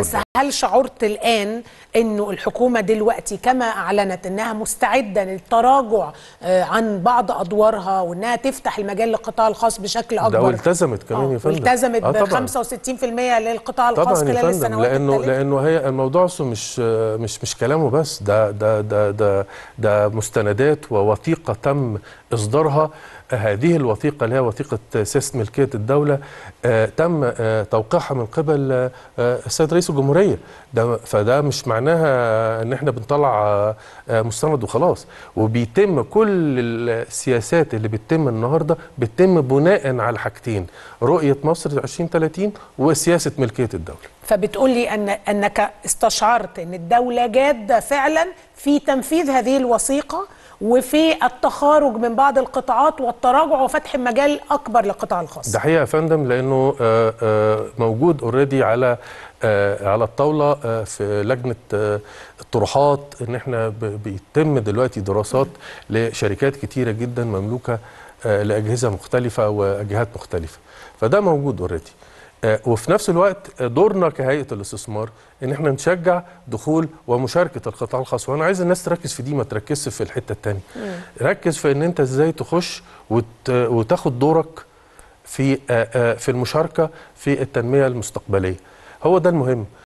بس هل شعرت الآن أنه الحكومة دلوقتي كما أعلنت أنها مستعدة للتراجع آه، عن بعض أدوارها وأنها تفتح المجال للقطاع الخاص بشكل أكبر ده والتزمت كمان يا آه، فندم والتزمت آه، ب 65% للقطاع الخاص طبعا خلال السنوات لأنه التالية. لأنه هي الموضوع مش مش مش كلامه بس ده ده ده ده ده مستندات ووثيقة تم إصدارها هذه الوثيقة اللي هي وثيقة سيست ملكية الدولة تم توقيعها من قبل السيد رئيس رئيس الجمهوريه ده فده مش معناها ان احنا بنطلع آه، آه، مستند وخلاص وبيتم كل السياسات اللي بتتم النهارده بتتم بناء على حاجتين رؤيه مصر 2030 وسياسه ملكيه الدوله فبتقول لي ان انك استشعرت ان الدوله جاده فعلا في تنفيذ هذه الوثيقه وفي التخارج من بعض القطاعات والتراجع وفتح مجال اكبر للقطاع الخاص. ده حقيقه يا فندم لانه آه، آه، موجود اوريدي على آه، على الطاوله في لجنه الطروحات ان احنا بيتم دلوقتي دراسات لشركات كتيره جدا مملوكه لاجهزه مختلفه واجهات مختلفه فده موجود اوريدي. آه، وفي نفس الوقت دورنا كهيئه الاستثمار ان احنا نشجع دخول ومشاركه القطاع الخاص وانا عايز الناس تركز في دي ما تركزش في الحته الثانيه ركز في ان انت ازاي تخش وتاخد دورك في آه، آه، في المشاركه في التنميه المستقبليه هو ده المهم